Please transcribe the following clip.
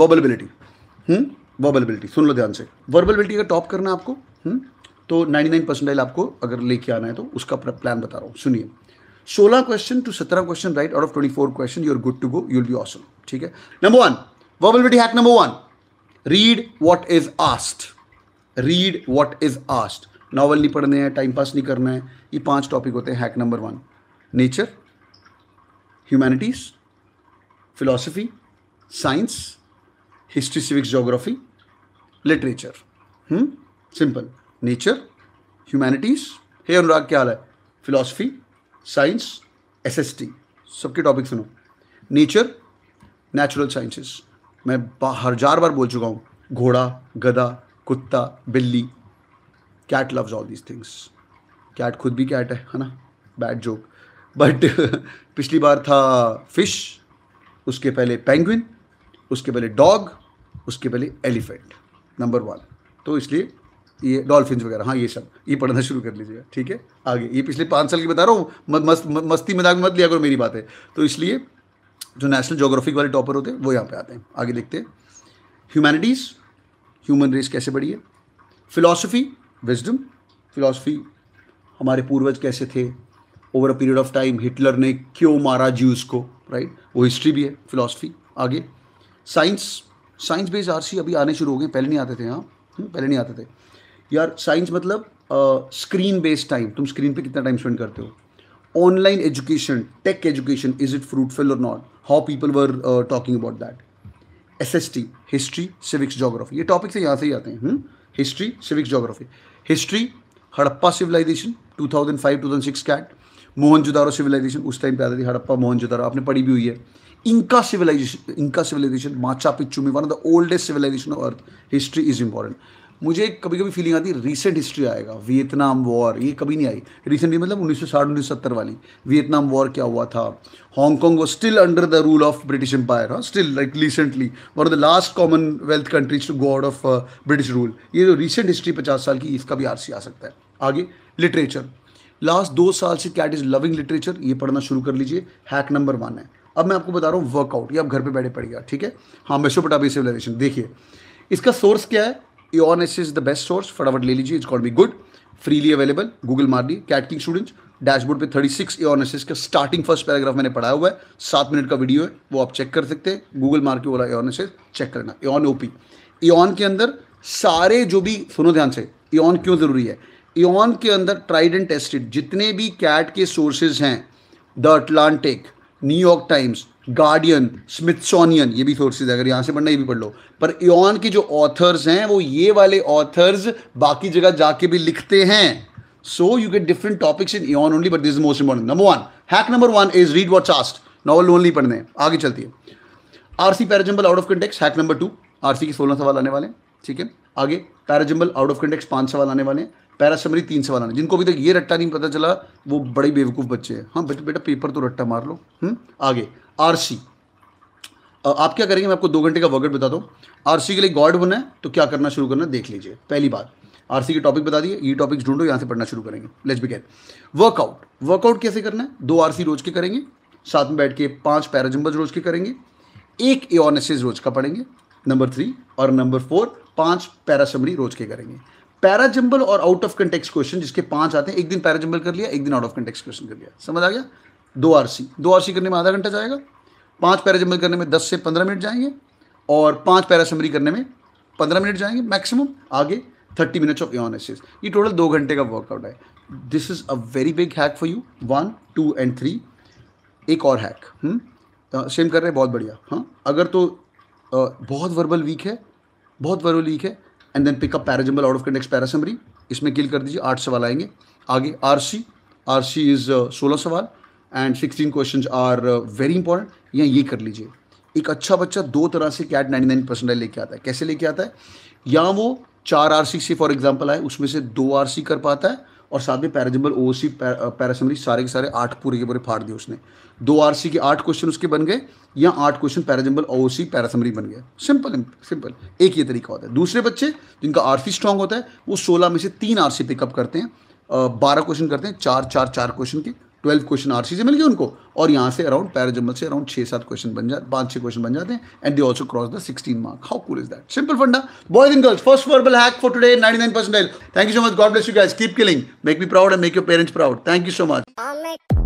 वर्बलबिलिटी वर्बलबिलिटी hmm? सुन लो ध्यान से वर्बलबिलिटी अगर टॉप करना है आपको हुँ? Hmm? तो 99 परसेंटाइल आपको अगर लेके आना है तो उसका प्लान बता रहा हूँ सुनिए 16 question to 17 question right out of 24 question you are good to go you will be awesome ठीक है number one verbal ability hack number one read what is asked read what is asked novel नहीं पढ़ने हैं time pass नहीं करना है ये पांच टॉपिक होते हैं hack number one nature humanities philosophy science history civics geography literature simple nature humanities hey Anurag क्या हाल है philosophy science S S T सबके टॉपिक सुनो नेचर नेचुरल साइंसेस मैं हर हजार बार बोल चुका हूँ घोड़ा गधा कुत्ता बिल्ली cat loves all these things cat खुद भी कैट है है ना बैड जोक बट पिछली बार था फिश उसके पहले पेंगुइन उसके पहले डॉग उसके पहले एलिफेंट नंबर वन तो इसलिए ये डॉल्फिन वगैरह हाँ ये सब ये पढ़ना शुरू कर लीजिएगा ठीक है आगे ये पिछले पाँच साल की बता रहा हूँ मस्त मस्ती मजाक मत लिया करो मेरी बात है तो इसलिए जो नेशनल जोग्राफिक वाले टॉपर होते हैं वो यहाँ पे आते हैं आगे देखते हैं ह्यूमैनिटीज़ ह्यूमन रेस कैसे बढ़ी है फिलोसफी विजडम फिलासफी हमारे पूर्वज कैसे थे over a period of time Hitler ने क्यों मारा ज्यूज को राइट वो हिस्ट्री भी है फिलासफी आगे साइंस साइंस बेस्ड सी अभी आने शुरू हो गए पहले नहीं आते थे हाँ हम्म, पहले नहीं आते थे यार साइंस मतलब स्क्रीन बेस्ड टाइम तुम स्क्रीन पे कितना टाइम स्पेंड करते हो online education tech education is it fruitful और not how people were talking about that S S T history civics geography ये टॉपिक्स यहाँ से ही आते हैं हुँ? हम्म। History civics geography history Harappa civilisation 2005-2006 cat Mohenjodaro civilisation उस टाइम पे आता थी हड़प्पा मोहनजोदारो आपने पढ़ी भी हुई है Inca civilisation Inca civilisation Machu पिच्चू में one of the oldest civilisation of earth history is important मुझे कभी कभी फीलिंग आती है रिसेंट हिस्ट्री आएगा वियतनाम वॉर ये कभी नहीं आई रिसेंटली मतलब उन्नीस सौ साठ उन्नीस सत्तर वाली वियतनाम वॉर क्या हुआ था Hong Kong was still under the rule of British empire still like recently one of the last commonwealth countries to go out of British rule ये जो रिसेंट हिस्ट्री पचास साल की इसका भी आर आ सकता है आगे लिटरेचर लास्ट दो साल से कैट इज़ लविंग लिटरेचर ये पढ़ना शुरू कर लीजिए हैक नंबर वन है अब मैं आपको बता रहा हूँ वर्कआउट ये आप घर पे बैठे पड़ेगा ठीक है हाँ मेसोपोटामिया सिविलाइजेशन देखिए इसका सोर्स क्या है ionis is the best source फटाफट ले लीजिए It's got be good freely available Google Google Marley, cat king students. Dashboard पे 36 एनएसएस का स्टार्टिंग फर्स्ट पैराग्राफ मैंने पढ़ाया हुआ है सात मिनट का वीडियो है वो आप चेक कर सकते हैं गूगल मार के बोला एनएसएस चेक करना ऑन ओपी इन के अंदर सारे जो भी सुनो ध्यान से एन क्यों ज़रूरी है इन के अंदर ट्राइड एंड टेस्टेड जितने भी कैट के सोर्सेज हैं the Atlantic New York Times Guardian Smithsonian ये भी सोर्सेज है अगर यहाँ से पढ़ना ये भी पढ़ लो पर इॉन के जो ऑथर्स हैं वो ये वाले ऑथर्स बाकी जगह जाके भी लिखते हैं so you get different topics in इॉन only but this most important number one hack number one is read what asked novel only पढ़ने आगे चलती है R C parajumble out of context hack number two R C के सोलह सवाल आने वाले ठीक है आगे पैराजम्बल आउट ऑफ कंटेक्स पांच सवाल आने वाले हैं पैरासमरी तीन सवाल आने जिनको अभी तक ये रट्टा नहीं पता चला वो बड़े बेवकूफ़ बच्चे हैं हाँ बेटा बेटा पेपर तो रट्टा मार लो हुँ? हम्म, आगे आरसी आप क्या करेंगे मैं आपको दो घंटे का वर्कआउट बता दो आरसी के लिए गॉड बना है तो क्या करना शुरू करना देख लीजिए पहली बात आरसी के टॉपिक बता दिए ये टॉपिक ढूंढो यहाँ से पढ़ना शुरू करेंगे लेट्स बिगेन वर्कआउट वर्कआउट कैसे करना है दो आरसी रोज के करेंगे साथ में बैठ के पांच पैराजम्बल रोज के करेंगे एक एनेसिस रोज का पढ़ेंगे नंबर थ्री और नंबर फोर पांच पैरासमरी रोज के करेंगे पैराजिम्बल और आउट ऑफ कंटेक्स क्वेश्चन जिसके पांच आते हैं एक दिन पैराजिम्बल कर लिया एक दिन आउट ऑफ कंटेक्स क्वेश्चन कर लिया समझ आ गया दो आर सी दो आर सी करने में आधा घंटा जाएगा पांच पैराजिम्बल करने में दस से पंद्रह मिनट जाएंगे और पांच पैरासमरी करने में पंद्रह मिनट जाएंगे मैक्सिमम आगे थर्टी मिनट्स ऑफ योन एसेस ये टोटल दो घंटे का वर्कआउट है this is a very big hack for you one two and three एक और हैक सेम हम्म? कर रहे हैं बहुत बढ़िया हाँ अगर तो बहुत वर्बल वीक है बहुत वर्बल वीक है and then pickup parajumble out of context para summary इसमें किल कर दीजिए आठ सवाल आएंगे आगे R C R C is सोलह सवाल and sixteen question are very important या ये कर लीजिए एक अच्छा बच्चा दो तरह से कैट नाइन्टी नाइन परसेंट लेके आता है कैसे लेके आता है या वो चार आर सी से फॉर एग्जाम्पल आए उसमें से दो आर सी कर पाता है और साथ में पैराजम्बल ओ सी पैरासमरी सारे के सारे आठ पूरे के पूरे फाड़ दिए उसने दो आर सी के आठ क्वेश्चन उसके बन गए या आठ क्वेश्चन पैराजम्बल ओ सी पैरासमरी बन गए सिंपल सिंपल एक ये तरीका होता है दूसरे बच्चे जिनका आर सी स्ट्रांग होता है वो सोलह में से तीन आर सी पिकअप करते हैं बारह क्वेश्चन करते हैं चार चार चार क्वेश्चन के ट्वेल्व क्वेश्चन आर मिल गए उनको और यहाँ से अराउंड पैराजम्बल से अराउंड छः सात क्वेश्चन बन जाते पाँच छः क्वेश्चन बन जाते हैं and they also cross the sixteen mark how cool is that simple फंडा boys and girls first verbal hack for today nine percentile thank you so much God bless you guys keep killing make me proud and make your parents proud thank you so much